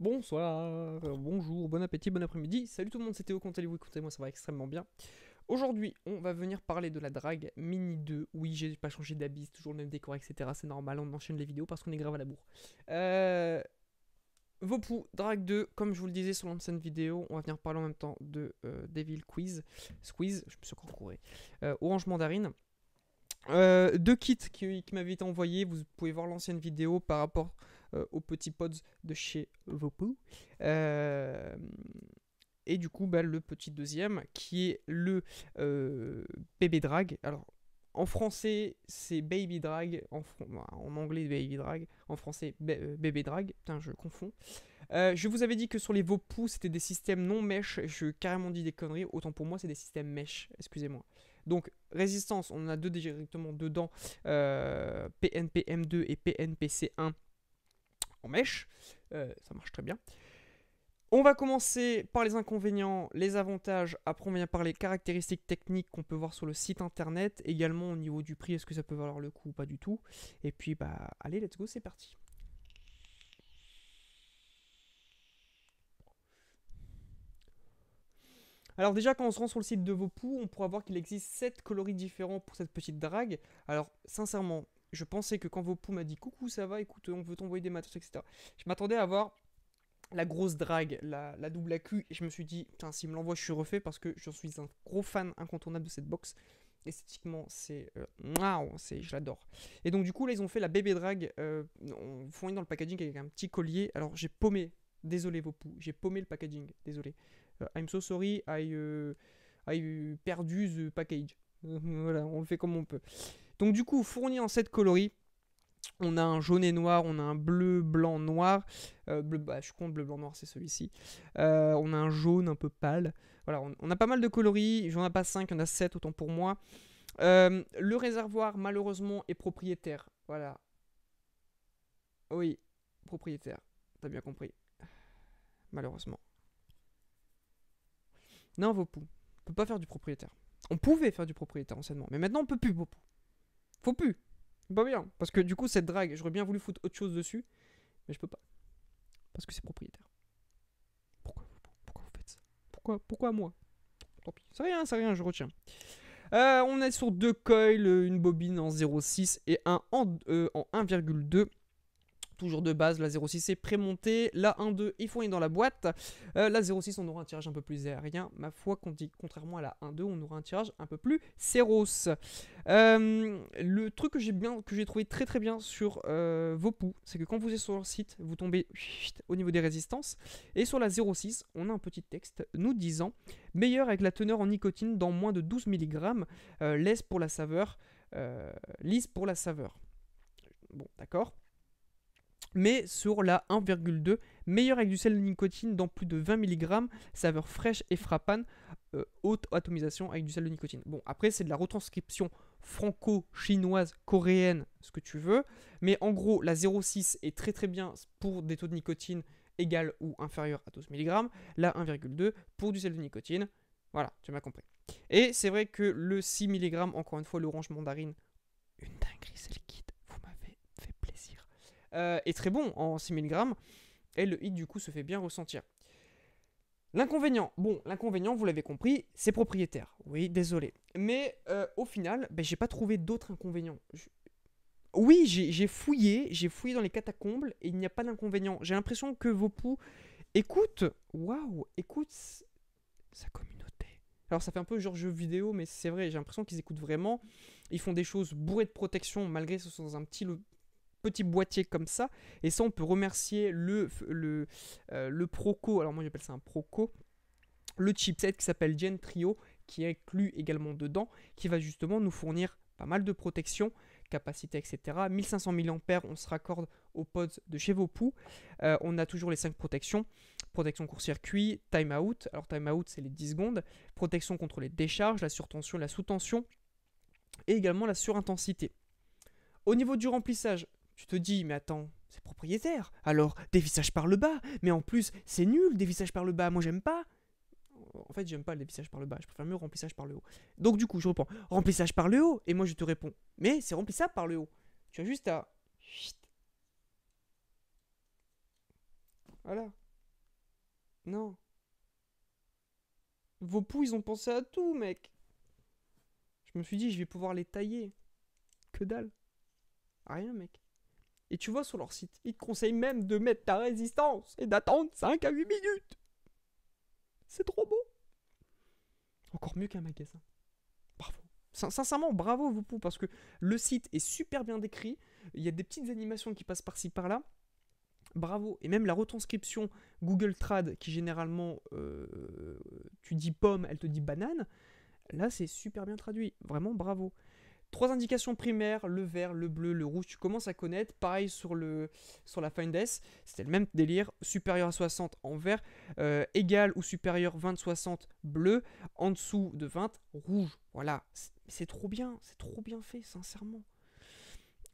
Bonsoir, bonjour, bon appétit, bon après-midi. Salut tout le monde, c'était Théo, comptez-vous, écoutez-moi, ça va extrêmement bien. Aujourd'hui, on va venir parler de la drague Mini 2. Oui, j'ai pas changé d'habit, toujours le même décor, etc. C'est normal, on enchaîne les vidéos parce qu'on est grave à la bourre. Euh... Vopou, Drag 2, comme je vous le disais sur l'ancienne vidéo, on va venir parler en même temps de euh, Devil Quiz, Squeeze, je me suis encore couru, euh, Orange Mandarine. Euh, deux kits qui, qui m'avaient été envoyés, vous pouvez voir l'ancienne vidéo par rapport euh, aux petits pods de chez Vopo. Euh, et du coup, bah, le petit deuxième qui est le euh, bb drag. Alors, en français, c'est baby drag. En, en, anglais, baby drag. En français, bébé drag. Putain, je confonds. je vous avais dit que sur les Vopou, c'était des systèmes non mèches Je carrément dit des conneries. Autant pour moi, c'est des systèmes mèches Excusez-moi. Donc, résistance, on en a deux directement dedans. Euh, PNPM2 et PNPC1 mèche. Euh, ça marche très bien. On va commencer par les inconvénients, les avantages, après on vient par les caractéristiques techniques qu'on peut voir sur le site internet, également au niveau du prix, est-ce que ça peut valoir le coup ou pas du tout. Et puis bah allez, let's go, c'est parti. Alors déjà, quand on se rend sur le site de Vopou, on pourra voir qu'il existe 7 coloris différents pour cette petite drague. Alors sincèrement, je pensais que quand Vopou m'a dit coucou, ça va, écoute, on veut t'envoyer des matos, etc. Je m'attendais à avoir la grosse drague, la, la double AQ, et je me suis dit, putain, s'il me l'envoie, je suis refait parce que je suis un gros fan incontournable de cette box. Esthétiquement, c'est. Euh, waouh, je l'adore. Et donc, du coup, là, ils ont fait la bébé drague euh, fournit dans le packaging avec un petit collier. Alors, j'ai paumé, désolé, Vopou, j'ai paumé le packaging, désolé. Euh, I'm so sorry, I, euh, I perdu the package. voilà, on le fait comme on peut. Donc du coup, fourni en 7 coloris, on a un jaune et noir, on a un bleu, blanc, noir. Euh, bleu, bah, je compte bleu, blanc, noir, c'est celui-ci. Euh, on a un jaune un peu pâle. Voilà, on, a pas mal de coloris. J'en ai pas 5, on a 7, autant pour moi. Euh, le réservoir, malheureusement, est propriétaire. Voilà. Oui, propriétaire. T'as bien compris. Malheureusement. Non, Vopou. On peut pas faire du propriétaire. On pouvait faire du propriétaire anciennement, mais maintenant on peut plus, Vopou. Faut plus. Pas bien. Parce que du coup, cette drague, j'aurais bien voulu foutre autre chose dessus, mais je peux pas. Parce que c'est propriétaire. Pourquoi, pourquoi vous faites ça pourquoi, pourquoi moi Tant pis. C'est rien, ça rien, je retiens. Euh, on est sur deux coils, euh, une bobine en 0,6 et un en, euh, en 1,2 toujours de base, la 06 est prémontée, la 1.2, il faut aller dans la boîte, la 06 on aura un tirage un peu plus aérien, ma foi qu'on dit contrairement à la 1.2, on aura un tirage un peu plus séros. Euh, le truc que j'ai bien, que j'ai trouvé très très bien sur euh, Vopou, c'est que quand vous êtes sur leur site, vous tombez au niveau des résistances. Et sur la 06, on a un petit texte nous disant meilleur avec la teneur en nicotine dans moins de 12 mg, euh, pour la saveur, euh, lisse pour la saveur. Bon, d'accord. Mais sur la 1,2, meilleur avec du sel de nicotine dans plus de 20 mg, saveur fraîche et frappante, haute atomisation avec du sel de nicotine. Bon, après, c'est de la retranscription franco-chinoise, coréenne, ce que tu veux. Mais en gros, la 0,6 est très très bien pour des taux de nicotine égal ou inférieur à 12 mg, la 1,2 pour du sel de nicotine. Voilà, tu m'as compris. Et c'est vrai que le 6 mg, encore une fois, l'orange mandarine, une dinguerie, c'est liquide, vous m'avez fait plaisir, euh, est très bon en 6 mg. Et le hit, du coup, se fait bien ressentir. L'inconvénient, bon, l'inconvénient, vous l'avez compris, c'est propriétaire. Oui, désolé. Mais euh, au final, ben, j'ai pas trouvé d'autres inconvénients. Oui, j'ai fouillé, j'ai fouillé dans les catacombes et il n'y a pas d'inconvénient. J'ai l'impression que vos poux écoutent, waouh, écoutent sa communauté. Alors ça fait un peu genre jeu vidéo, mais c'est vrai, j'ai l'impression qu'ils écoutent vraiment. Ils font des choses bourrées de protection malgré ce sont dans un petit, petit boîtier comme ça. Et ça, on peut remercier le, le, euh, le Proco, alors moi j'appelle ça un Proco, le chipset qui s'appelle Gen Trio, qui est inclus également dedans, qui va justement nous fournir pas mal de protection, capacité, etc. 1500 mAh, on se raccorde aux pods de chez Vopou. Euh, on a toujours les cinq protections. Protection court-circuit, time-out. Alors time-out, c'est les 10 secondes. Protection contre les décharges, la surtension, la sous-tension. Et également la surintensité. Au niveau du remplissage, tu te dis, mais attends, c'est propriétaire. Alors, dévissage par le bas. Mais en plus, c'est nul, dévissage par le bas. Moi, j'aime pas. En fait, j'aime pas le dévissage par le bas. Je préfère mieux remplissage par le haut. Donc, du coup, je reprends. Remplissage par le haut. Et moi, je te réponds. Mais c'est remplissable par le haut. Tu as juste à. Voilà. Non. Vos poux, ils ont pensé à tout, mec. Je me suis dit, je vais pouvoir les tailler. Que dalle. Rien, mec. Et tu vois sur leur site, ils te conseillent même de mettre ta résistance et d'attendre 5 à 8 minutes. C'est trop beau. Encore mieux qu'un magasin. Bravo. sincèrement, bravo Vupou, parce que le site est super bien décrit. Il y a des petites animations qui passent par-ci par-là. Bravo. Et même la retranscription Google Trad, qui généralement, euh, tu dis pomme, elle te dit banane. Là, c'est super bien traduit. Vraiment bravo. Trois indications primaires, le vert, le bleu, le rouge, tu commences à connaître. Pareil sur, le, sur la Find S, c'était le même délire. Supérieur à 60 en vert, euh, égal ou supérieur 20-60 bleu, en dessous de 20 rouge. Voilà, c'est trop bien, c'est trop bien fait, sincèrement.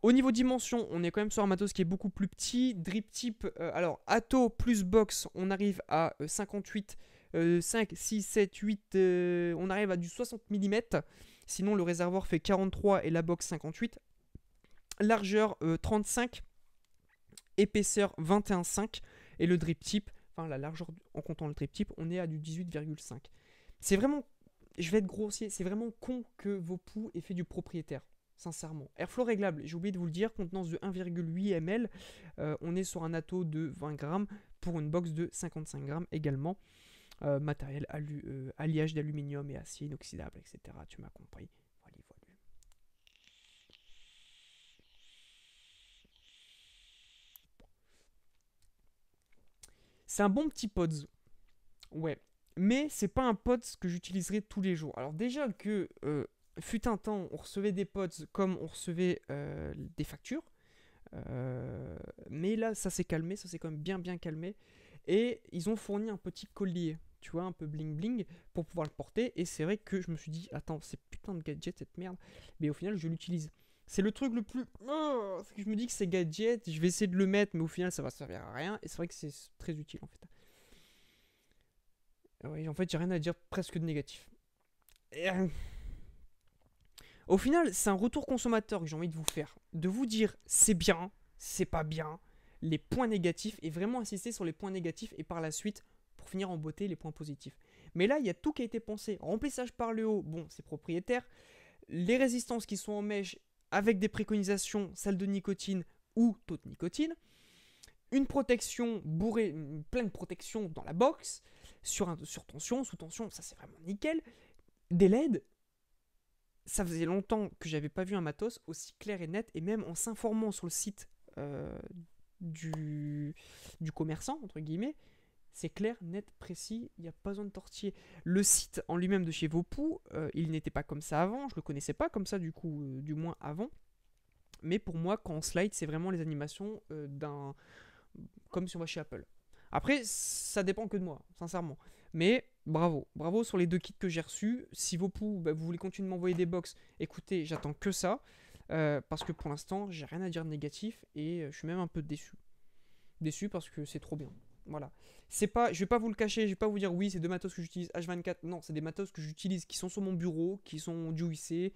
Au niveau dimension, on est quand même sur un matos qui est beaucoup plus petit. Drip type, euh, alors ato plus box, on arrive à 58 euh, 5, 6, 7, 8, on arrive à du 60 mm. Sinon, le réservoir fait 43 et la box 58. Largeur 35, euh, épaisseur 21,5 et le drip tip, enfin la largeur en comptant le drip tip, on est à du 18,5. C'est vraiment, je vais être grossier, c'est vraiment con que vos poux aient fait du propriétaire sincèrement. Airflow réglable, j'ai oublié de vous le dire, contenance de 1,8 ml, euh, on est sur un atout de 20 grammes pour une box de 55 grammes également. Euh, matériel euh, alliage d'aluminium et acier inoxydable, etc. Tu m'as compris. Voilà, C'est un bon petit pods. Ouais. Mais c'est pas un pods que j'utiliserai tous les jours. Alors déjà que euh, fut un temps, on recevait des pods comme on recevait des factures. mais là, ça s'est calmé, ça s'est quand même bien bien calmé. Et ils ont fourni un petit collier tu vois, un peu bling bling, pour pouvoir le porter. Et c'est vrai que je me suis dit, attends, c'est putain de gadget cette merde. Mais au final, je l'utilise. C'est le truc le plus. Oh, que je me dis que c'est gadget, je vais essayer de le mettre, mais au final, ça va servir à rien. Et c'est vrai que c'est très utile en fait. Oui, en fait, j'ai rien à dire presque de négatif. Euh, au final, c'est un retour consommateur que j'ai envie de vous faire. De vous dire, c'est bien, c'est pas bien, les points négatifs, et vraiment insister sur les points négatifs, et par la suite, finir en beauté les points positifs. Mais là, il y a tout qui a été pensé. Remplissage par le haut, bon, c'est propriétaire. Les résistances qui sont en mèche avec des préconisations, salle de nicotine ou taux de nicotine. Une protection bourrée, pleine de protection dans la box, sur, un, sur tension, sous tension, ça c'est vraiment nickel. Des LED, ça faisait longtemps que j'avais pas vu un matos aussi clair et net, et même en s'informant sur le site euh, du, du commerçant, entre guillemets, c'est clair, net, précis, il n'y a pas besoin de tortiller. Le site en lui-même de chez Vopou, euh, il n'était pas comme ça avant, je le connaissais pas comme ça du coup, euh, du moins avant. Mais pour moi, quand on slide, c'est vraiment les animations euh, d'un. comme si on va chez Apple. Après, ça dépend que de moi, sincèrement. Mais bravo, bravo sur les deux kits que j'ai reçus. Si Vopou, bah, vous voulez continuer de m'envoyer des box, écoutez, j'attends que ça. parce que pour l'instant, j'ai rien à dire de négatif et je suis même un peu déçu. Déçu parce que c'est trop bien. Voilà. C'est pas, je vais pas vous le cacher, je vais pas vous dire oui, c'est deux matos que j'utilise H24. Non, c'est des matos que j'utilise qui sont sur mon bureau, qui sont Du IC,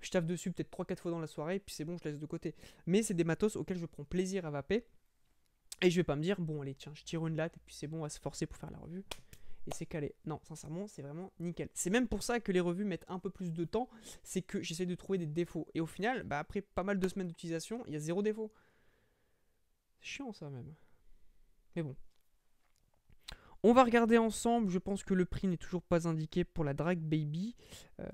Je taffe dessus peut-être 3-4 fois dans la soirée, puis c'est bon, je laisse de côté. Mais c'est des matos auxquels je prends plaisir à vaper. Et je vais pas me dire, bon, allez, tiens, je tire une latte, et puis c'est bon, on va se forcer pour faire la revue. Et c'est calé. Non, sincèrement, c'est vraiment nickel. C'est même pour ça que les revues mettent un peu plus de temps, c'est que j'essaie de trouver des défauts. Et au final, bah, après pas mal de semaines d'utilisation, il y a zéro défaut. C'est chiant ça même. Mais bon, on va regarder ensemble, je pense que le prix n'est toujours pas indiqué pour la Drag Baby. Euh,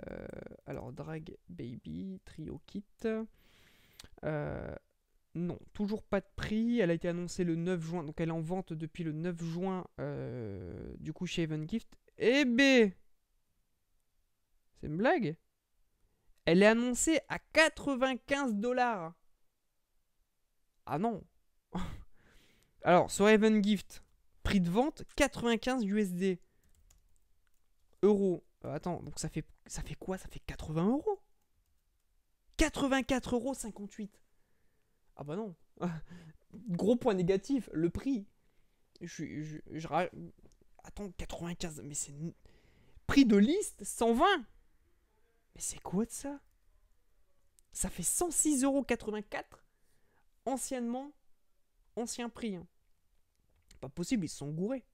alors Drag Baby, Trio Kit. Euh, non, toujours pas de prix. Elle a été annoncée le 9 juin, donc elle est en vente depuis le 9 juin, euh, du coup, chez Even Gift. Eh B ben, C'est une blague Elle est annoncée à 95 dollars Ah non Alors, sur Even Gift, Prix de vente 95 USD. Euros. Euh, attends, donc ça fait, ça fait quoi Ça fait 80 euros 84,58 euros Ah bah non. Gros point négatif, le prix. Je, je, Attends, 95, mais c'est... Prix de liste, 120 Mais c'est quoi de ça Ça fait euros. Anciennement, ancien prix. Hein pas possible, ils sont gourés.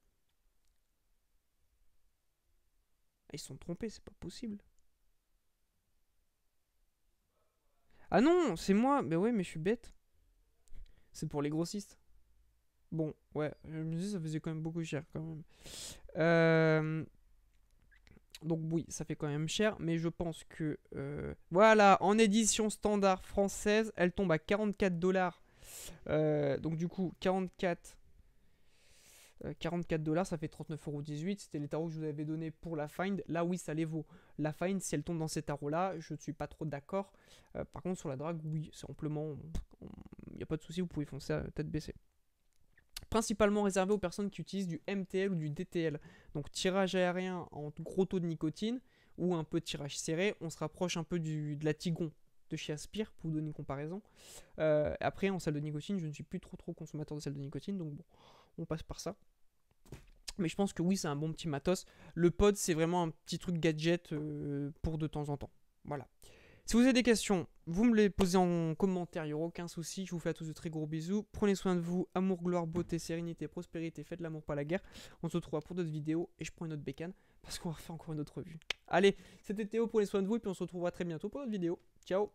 Ah, ils sont trompés, c'est pas possible. Ah non, c'est moi Mais ouais, mais je suis bête. C'est pour les grossistes. Bon, ouais, ça faisait quand même beaucoup cher quand même. Euh, donc oui, ça fait quand même cher, mais je pense que... Euh, voilà, en édition standard française, elle tombe à 44 dollars. Euh, donc du coup, 44 44 euh, dollars, ça fait 39,18€. C'était les tarots que je vous avais donné pour la find. Là, oui, ça les vaut. La find, si elle tombe dans ces tarots-là, je ne suis pas trop d'accord. Euh, par contre, sur la drague, oui, simplement, il n'y a pas de souci, vous pouvez foncer à tête baissée. Principalement réservé aux personnes qui utilisent du MTL ou du DTL. Donc, tirage aérien en gros taux de nicotine ou un peu de tirage serré. On se rapproche un peu du, de la Tigon de chez Aspire pour vous donner une comparaison. Euh, après, en salle de nicotine, je ne suis plus trop trop consommateur de salle de nicotine, donc bon, on passe par ça. Mais je pense que oui, c'est un bon petit matos. Le pod, c'est vraiment un petit truc gadget euh, pour de temps en temps. Voilà. Si vous avez des questions, vous me les posez en commentaire, il n'y aura aucun souci. Je vous fais à tous de très gros bisous. Prenez soin de vous. Amour, gloire, beauté, sérénité, prospérité. Faites l'amour, pas la guerre. On se retrouve pour d'autres vidéos et je prends une autre bécane parce qu'on va faire encore une autre revue. Allez, c'était Théo, pour les soins de vous et puis on se retrouvera très bientôt pour d'autres vidéos. Ciao